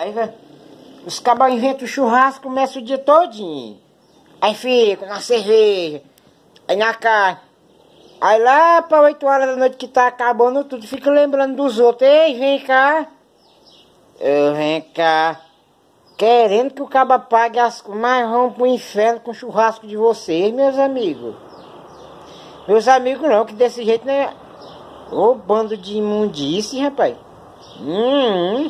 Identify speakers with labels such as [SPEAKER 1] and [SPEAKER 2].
[SPEAKER 1] Aí os cabal inventam churrasco, começa o dia todinho. Aí fica na cerveja, aí na carne. Aí lá para 8 horas da noite que tá acabando tudo, fica lembrando dos outros. Ei, vem cá. Eu vem cá. Querendo que o caba pague as mas vão pro inferno com o churrasco de vocês, meus amigos. Meus amigos não, que desse jeito, né? Ô bando de imundice, rapaz. Hum. hum.